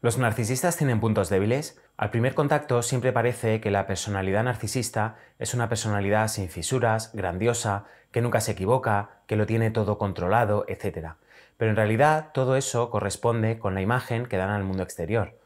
Los narcisistas tienen puntos débiles. Al primer contacto siempre parece que la personalidad narcisista es una personalidad sin fisuras, grandiosa, que nunca se equivoca, que lo tiene todo controlado, etc. Pero en realidad todo eso corresponde con la imagen que dan al mundo exterior.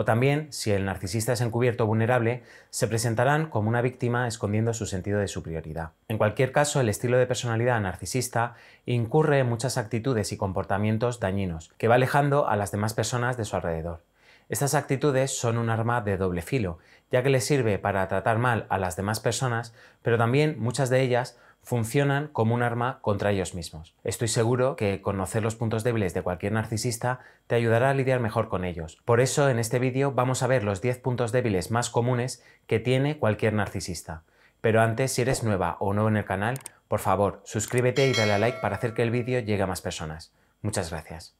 O también, si el narcisista es encubierto vulnerable, se presentarán como una víctima escondiendo su sentido de superioridad. En cualquier caso, el estilo de personalidad narcisista incurre en muchas actitudes y comportamientos dañinos, que va alejando a las demás personas de su alrededor. Estas actitudes son un arma de doble filo, ya que les sirve para tratar mal a las demás personas, pero también muchas de ellas funcionan como un arma contra ellos mismos. Estoy seguro que conocer los puntos débiles de cualquier narcisista te ayudará a lidiar mejor con ellos. Por eso en este vídeo vamos a ver los 10 puntos débiles más comunes que tiene cualquier narcisista. Pero antes, si eres nueva o nuevo en el canal, por favor, suscríbete y dale a like para hacer que el vídeo llegue a más personas. Muchas gracias.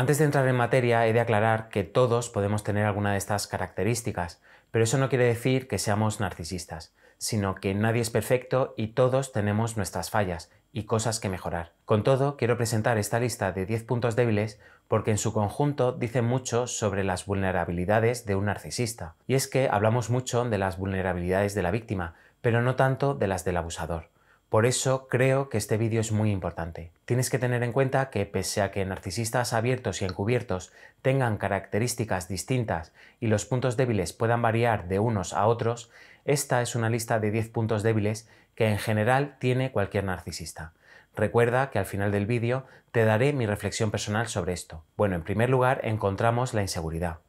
Antes de entrar en materia, he de aclarar que todos podemos tener alguna de estas características, pero eso no quiere decir que seamos narcisistas, sino que nadie es perfecto y todos tenemos nuestras fallas y cosas que mejorar. Con todo, quiero presentar esta lista de 10 puntos débiles porque en su conjunto dice mucho sobre las vulnerabilidades de un narcisista. Y es que hablamos mucho de las vulnerabilidades de la víctima, pero no tanto de las del abusador. Por eso creo que este vídeo es muy importante. Tienes que tener en cuenta que pese a que narcisistas abiertos y encubiertos tengan características distintas y los puntos débiles puedan variar de unos a otros, esta es una lista de 10 puntos débiles que en general tiene cualquier narcisista. Recuerda que al final del vídeo te daré mi reflexión personal sobre esto. Bueno, en primer lugar encontramos la inseguridad.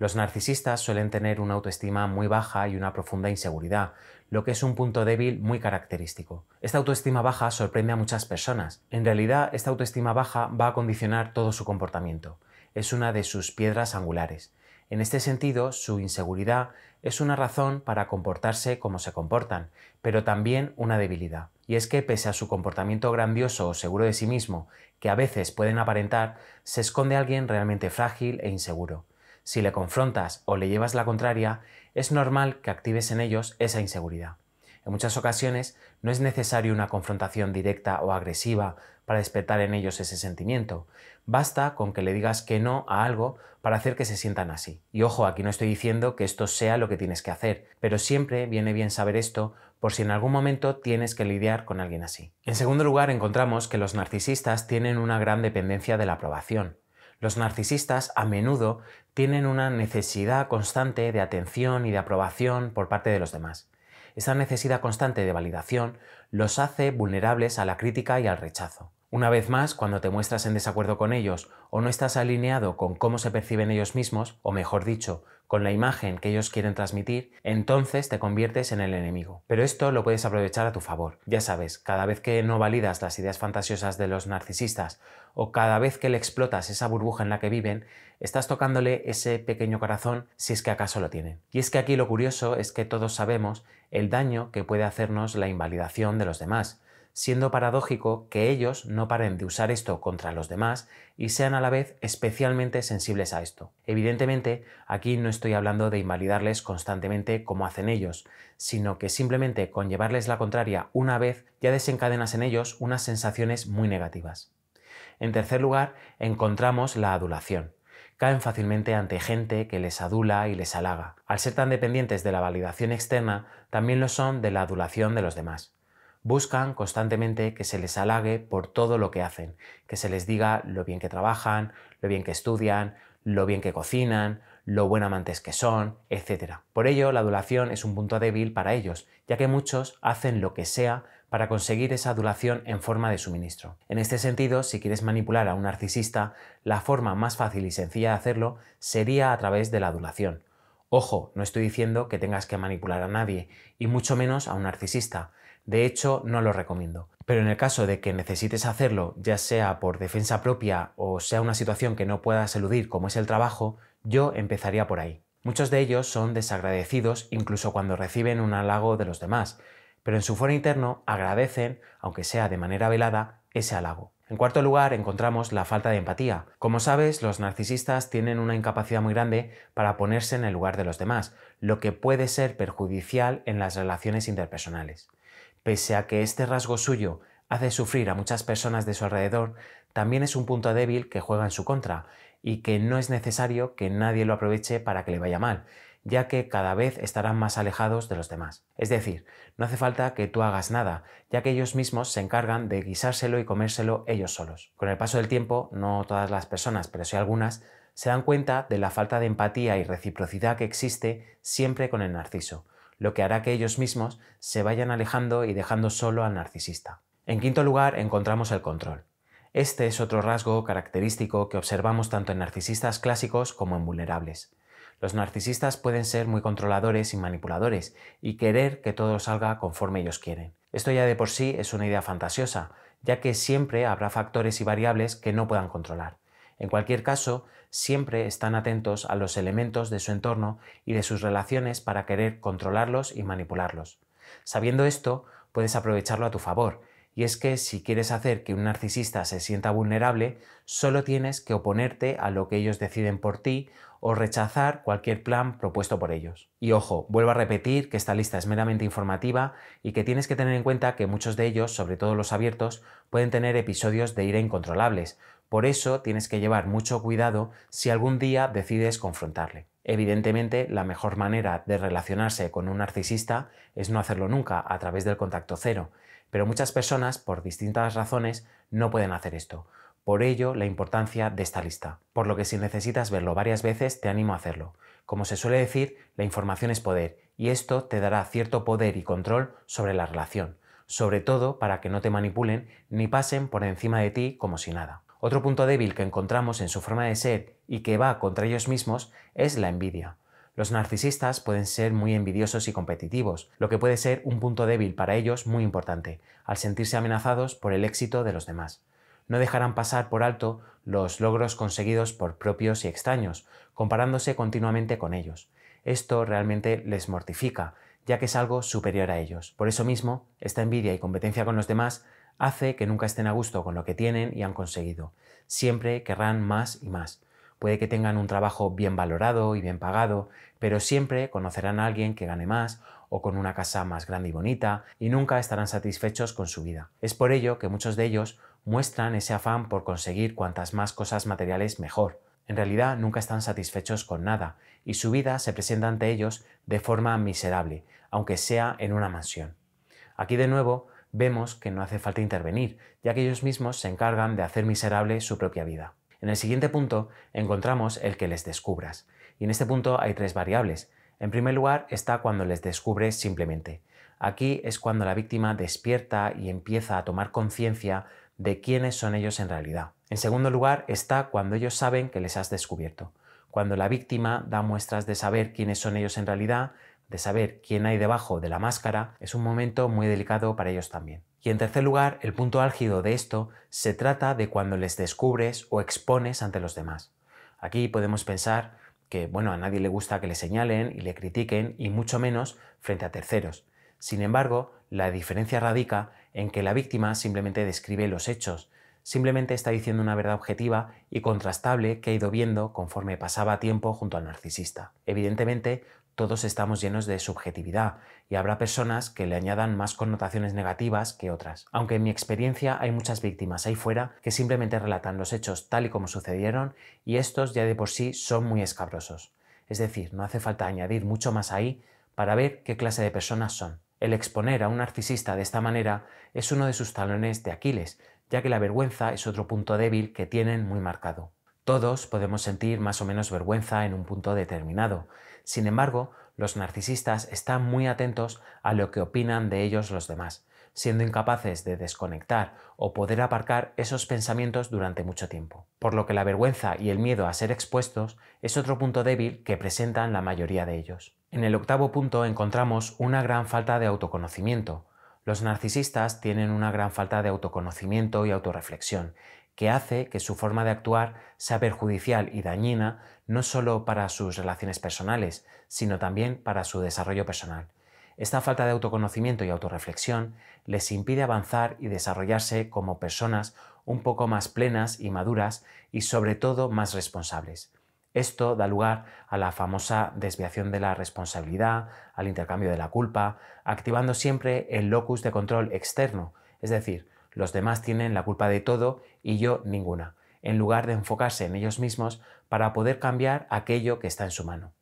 Los narcisistas suelen tener una autoestima muy baja y una profunda inseguridad, lo que es un punto débil muy característico. Esta autoestima baja sorprende a muchas personas. En realidad, esta autoestima baja va a condicionar todo su comportamiento. Es una de sus piedras angulares. En este sentido, su inseguridad es una razón para comportarse como se comportan, pero también una debilidad. Y es que pese a su comportamiento grandioso o seguro de sí mismo, que a veces pueden aparentar, se esconde alguien realmente frágil e inseguro. Si le confrontas o le llevas la contraria, es normal que actives en ellos esa inseguridad. En muchas ocasiones no es necesario una confrontación directa o agresiva para despertar en ellos ese sentimiento. Basta con que le digas que no a algo para hacer que se sientan así. Y ojo, aquí no estoy diciendo que esto sea lo que tienes que hacer, pero siempre viene bien saber esto por si en algún momento tienes que lidiar con alguien así. En segundo lugar, encontramos que los narcisistas tienen una gran dependencia de la aprobación. Los narcisistas a menudo tienen una necesidad constante de atención y de aprobación por parte de los demás. Esta necesidad constante de validación los hace vulnerables a la crítica y al rechazo. Una vez más, cuando te muestras en desacuerdo con ellos o no estás alineado con cómo se perciben ellos mismos, o mejor dicho, con la imagen que ellos quieren transmitir, entonces te conviertes en el enemigo. Pero esto lo puedes aprovechar a tu favor. Ya sabes, cada vez que no validas las ideas fantasiosas de los narcisistas o cada vez que le explotas esa burbuja en la que viven, estás tocándole ese pequeño corazón si es que acaso lo tienen. Y es que aquí lo curioso es que todos sabemos el daño que puede hacernos la invalidación de los demás siendo paradójico que ellos no paren de usar esto contra los demás y sean a la vez especialmente sensibles a esto. Evidentemente, aquí no estoy hablando de invalidarles constantemente como hacen ellos, sino que simplemente con llevarles la contraria una vez ya desencadenas en ellos unas sensaciones muy negativas. En tercer lugar, encontramos la adulación caen fácilmente ante gente que les adula y les halaga. Al ser tan dependientes de la validación externa, también lo son de la adulación de los demás. Buscan constantemente que se les halague por todo lo que hacen, que se les diga lo bien que trabajan, lo bien que estudian, lo bien que cocinan, lo buen amantes que son, etc. Por ello, la adulación es un punto débil para ellos, ya que muchos hacen lo que sea para conseguir esa adulación en forma de suministro. En este sentido, si quieres manipular a un narcisista, la forma más fácil y sencilla de hacerlo sería a través de la adulación. Ojo, no estoy diciendo que tengas que manipular a nadie, y mucho menos a un narcisista, de hecho, no lo recomiendo. Pero en el caso de que necesites hacerlo, ya sea por defensa propia o sea una situación que no puedas eludir como es el trabajo, yo empezaría por ahí. Muchos de ellos son desagradecidos incluso cuando reciben un halago de los demás, pero en su foro interno agradecen, aunque sea de manera velada, ese halago. En cuarto lugar, encontramos la falta de empatía. Como sabes, los narcisistas tienen una incapacidad muy grande para ponerse en el lugar de los demás, lo que puede ser perjudicial en las relaciones interpersonales. Pese a que este rasgo suyo hace sufrir a muchas personas de su alrededor, también es un punto débil que juega en su contra y que no es necesario que nadie lo aproveche para que le vaya mal, ya que cada vez estarán más alejados de los demás. Es decir, no hace falta que tú hagas nada, ya que ellos mismos se encargan de guisárselo y comérselo ellos solos. Con el paso del tiempo, no todas las personas, pero sí algunas, se dan cuenta de la falta de empatía y reciprocidad que existe siempre con el narciso lo que hará que ellos mismos se vayan alejando y dejando solo al narcisista. En quinto lugar, encontramos el control. Este es otro rasgo característico que observamos tanto en narcisistas clásicos como en vulnerables. Los narcisistas pueden ser muy controladores y manipuladores y querer que todo salga conforme ellos quieren. Esto ya de por sí es una idea fantasiosa, ya que siempre habrá factores y variables que no puedan controlar. En cualquier caso, siempre están atentos a los elementos de su entorno y de sus relaciones para querer controlarlos y manipularlos. Sabiendo esto, puedes aprovecharlo a tu favor, y es que si quieres hacer que un narcisista se sienta vulnerable, solo tienes que oponerte a lo que ellos deciden por ti o rechazar cualquier plan propuesto por ellos. Y ojo, vuelvo a repetir que esta lista es meramente informativa y que tienes que tener en cuenta que muchos de ellos, sobre todo los abiertos, pueden tener episodios de ira incontrolables, por eso tienes que llevar mucho cuidado si algún día decides confrontarle. Evidentemente, la mejor manera de relacionarse con un narcisista es no hacerlo nunca a través del contacto cero, pero muchas personas, por distintas razones, no pueden hacer esto. Por ello, la importancia de esta lista. Por lo que si necesitas verlo varias veces, te animo a hacerlo. Como se suele decir, la información es poder, y esto te dará cierto poder y control sobre la relación, sobre todo para que no te manipulen ni pasen por encima de ti como si nada. Otro punto débil que encontramos en su forma de ser y que va contra ellos mismos es la envidia. Los narcisistas pueden ser muy envidiosos y competitivos, lo que puede ser un punto débil para ellos muy importante, al sentirse amenazados por el éxito de los demás. No dejarán pasar por alto los logros conseguidos por propios y extraños, comparándose continuamente con ellos. Esto realmente les mortifica, ya que es algo superior a ellos. Por eso mismo, esta envidia y competencia con los demás hace que nunca estén a gusto con lo que tienen y han conseguido. Siempre querrán más y más. Puede que tengan un trabajo bien valorado y bien pagado, pero siempre conocerán a alguien que gane más o con una casa más grande y bonita y nunca estarán satisfechos con su vida. Es por ello que muchos de ellos muestran ese afán por conseguir cuantas más cosas materiales mejor. En realidad nunca están satisfechos con nada y su vida se presenta ante ellos de forma miserable, aunque sea en una mansión. Aquí de nuevo vemos que no hace falta intervenir, ya que ellos mismos se encargan de hacer miserable su propia vida. En el siguiente punto encontramos el que les descubras, y en este punto hay tres variables. En primer lugar está cuando les descubres simplemente. Aquí es cuando la víctima despierta y empieza a tomar conciencia de quiénes son ellos en realidad. En segundo lugar está cuando ellos saben que les has descubierto, cuando la víctima da muestras de saber quiénes son ellos en realidad de saber quién hay debajo de la máscara es un momento muy delicado para ellos también. Y en tercer lugar, el punto álgido de esto se trata de cuando les descubres o expones ante los demás. Aquí podemos pensar que, bueno, a nadie le gusta que le señalen y le critiquen y mucho menos frente a terceros. Sin embargo, la diferencia radica en que la víctima simplemente describe los hechos, simplemente está diciendo una verdad objetiva y contrastable que ha ido viendo conforme pasaba tiempo junto al narcisista. Evidentemente, todos estamos llenos de subjetividad y habrá personas que le añadan más connotaciones negativas que otras. Aunque en mi experiencia hay muchas víctimas ahí fuera que simplemente relatan los hechos tal y como sucedieron y estos ya de por sí son muy escabrosos. Es decir, no hace falta añadir mucho más ahí para ver qué clase de personas son. El exponer a un narcisista de esta manera es uno de sus talones de Aquiles, ya que la vergüenza es otro punto débil que tienen muy marcado. Todos podemos sentir más o menos vergüenza en un punto determinado. Sin embargo, los narcisistas están muy atentos a lo que opinan de ellos los demás, siendo incapaces de desconectar o poder aparcar esos pensamientos durante mucho tiempo. Por lo que la vergüenza y el miedo a ser expuestos es otro punto débil que presentan la mayoría de ellos. En el octavo punto encontramos una gran falta de autoconocimiento. Los narcisistas tienen una gran falta de autoconocimiento y autorreflexión, que hace que su forma de actuar sea perjudicial y dañina no solo para sus relaciones personales, sino también para su desarrollo personal. Esta falta de autoconocimiento y autorreflexión les impide avanzar y desarrollarse como personas un poco más plenas y maduras y sobre todo más responsables. Esto da lugar a la famosa desviación de la responsabilidad, al intercambio de la culpa, activando siempre el locus de control externo, es decir, los demás tienen la culpa de todo y yo ninguna, en lugar de enfocarse en ellos mismos para poder cambiar aquello que está en su mano.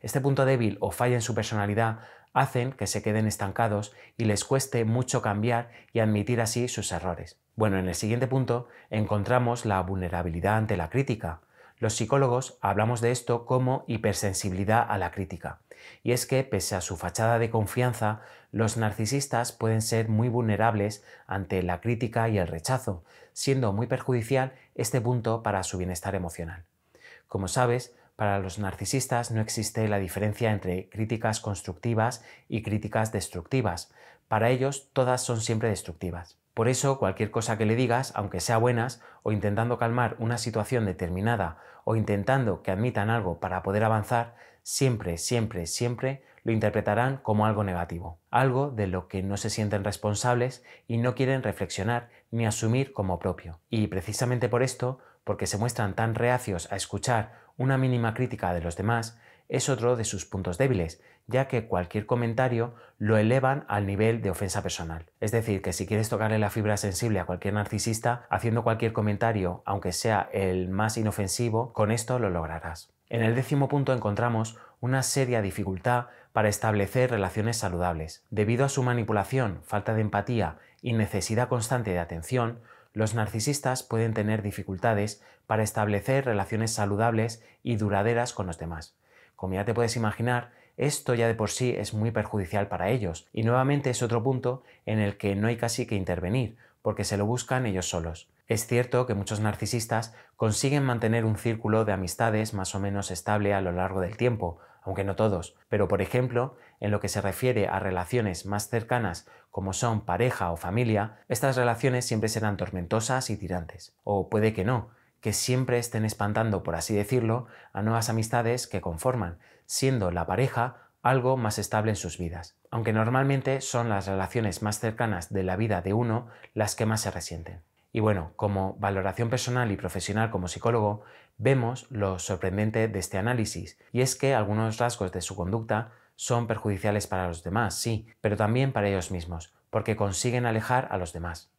Este punto débil o falla en su personalidad hacen que se queden estancados y les cueste mucho cambiar y admitir así sus errores. Bueno, en el siguiente punto encontramos la vulnerabilidad ante la crítica, los psicólogos hablamos de esto como hipersensibilidad a la crítica. Y es que, pese a su fachada de confianza, los narcisistas pueden ser muy vulnerables ante la crítica y el rechazo, siendo muy perjudicial este punto para su bienestar emocional. Como sabes, para los narcisistas no existe la diferencia entre críticas constructivas y críticas destructivas. Para ellos todas son siempre destructivas. Por eso, cualquier cosa que le digas, aunque sea buenas, o intentando calmar una situación determinada, o intentando que admitan algo para poder avanzar, siempre, siempre, siempre lo interpretarán como algo negativo, algo de lo que no se sienten responsables y no quieren reflexionar ni asumir como propio. Y precisamente por esto, porque se muestran tan reacios a escuchar una mínima crítica de los demás, es otro de sus puntos débiles, ya que cualquier comentario lo elevan al nivel de ofensa personal. Es decir, que si quieres tocarle la fibra sensible a cualquier narcisista, haciendo cualquier comentario, aunque sea el más inofensivo, con esto lo lograrás. En el décimo punto encontramos una seria dificultad para establecer relaciones saludables. Debido a su manipulación, falta de empatía y necesidad constante de atención, los narcisistas pueden tener dificultades para establecer relaciones saludables y duraderas con los demás. Como ya te puedes imaginar, esto ya de por sí es muy perjudicial para ellos, y nuevamente es otro punto en el que no hay casi que intervenir, porque se lo buscan ellos solos. Es cierto que muchos narcisistas consiguen mantener un círculo de amistades más o menos estable a lo largo del tiempo, aunque no todos, pero por ejemplo, en lo que se refiere a relaciones más cercanas como son pareja o familia, estas relaciones siempre serán tormentosas y tirantes, o puede que no, que siempre estén espantando, por así decirlo, a nuevas amistades que conforman, siendo la pareja algo más estable en sus vidas, aunque normalmente son las relaciones más cercanas de la vida de uno las que más se resienten. Y bueno, como valoración personal y profesional como psicólogo, vemos lo sorprendente de este análisis, y es que algunos rasgos de su conducta son perjudiciales para los demás, sí, pero también para ellos mismos, porque consiguen alejar a los demás.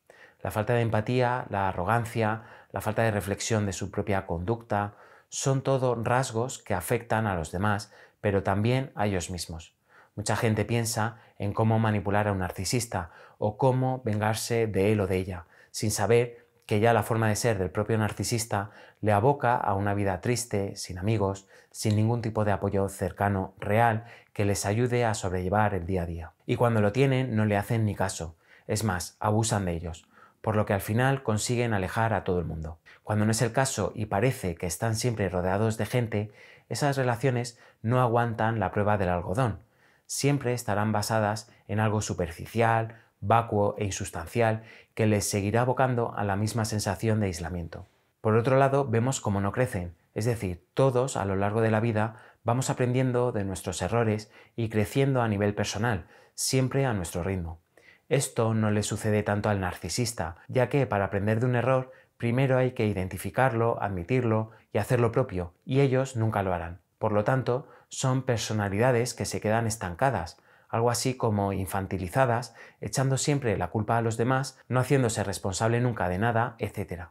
La falta de empatía, la arrogancia, la falta de reflexión de su propia conducta, son todo rasgos que afectan a los demás, pero también a ellos mismos. Mucha gente piensa en cómo manipular a un narcisista o cómo vengarse de él o de ella, sin saber que ya la forma de ser del propio narcisista le aboca a una vida triste, sin amigos, sin ningún tipo de apoyo cercano real que les ayude a sobrellevar el día a día. Y cuando lo tienen no le hacen ni caso, es más, abusan de ellos, por lo que al final consiguen alejar a todo el mundo. Cuando no es el caso y parece que están siempre rodeados de gente, esas relaciones no aguantan la prueba del algodón. Siempre estarán basadas en algo superficial, vacuo e insustancial que les seguirá abocando a la misma sensación de aislamiento. Por otro lado, vemos cómo no crecen, es decir, todos a lo largo de la vida vamos aprendiendo de nuestros errores y creciendo a nivel personal, siempre a nuestro ritmo. Esto no le sucede tanto al narcisista, ya que para aprender de un error primero hay que identificarlo, admitirlo y hacerlo propio, y ellos nunca lo harán. Por lo tanto, son personalidades que se quedan estancadas, algo así como infantilizadas, echando siempre la culpa a los demás, no haciéndose responsable nunca de nada, etc.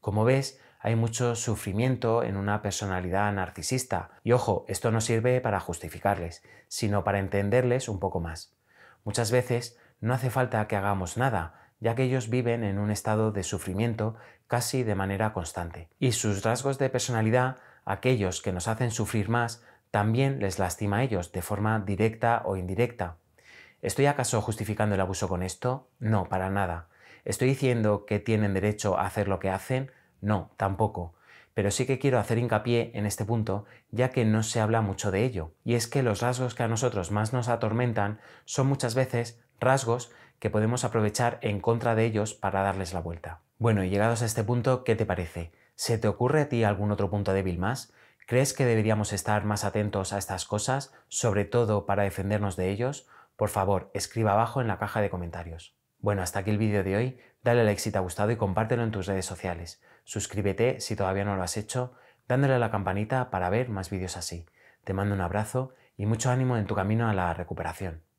Como ves, hay mucho sufrimiento en una personalidad narcisista, y ojo, esto no sirve para justificarles, sino para entenderles un poco más. Muchas veces no hace falta que hagamos nada, ya que ellos viven en un estado de sufrimiento casi de manera constante. Y sus rasgos de personalidad, aquellos que nos hacen sufrir más, también les lastima a ellos de forma directa o indirecta. ¿Estoy acaso justificando el abuso con esto? No, para nada. ¿Estoy diciendo que tienen derecho a hacer lo que hacen? No, tampoco pero sí que quiero hacer hincapié en este punto, ya que no se habla mucho de ello. Y es que los rasgos que a nosotros más nos atormentan son muchas veces rasgos que podemos aprovechar en contra de ellos para darles la vuelta. Bueno, y llegados a este punto, ¿qué te parece? ¿Se te ocurre a ti algún otro punto débil más? ¿Crees que deberíamos estar más atentos a estas cosas, sobre todo para defendernos de ellos? Por favor, escriba abajo en la caja de comentarios. Bueno, hasta aquí el vídeo de hoy. Dale like si te ha gustado y compártelo en tus redes sociales. Suscríbete si todavía no lo has hecho, dándole a la campanita para ver más vídeos así. Te mando un abrazo y mucho ánimo en tu camino a la recuperación.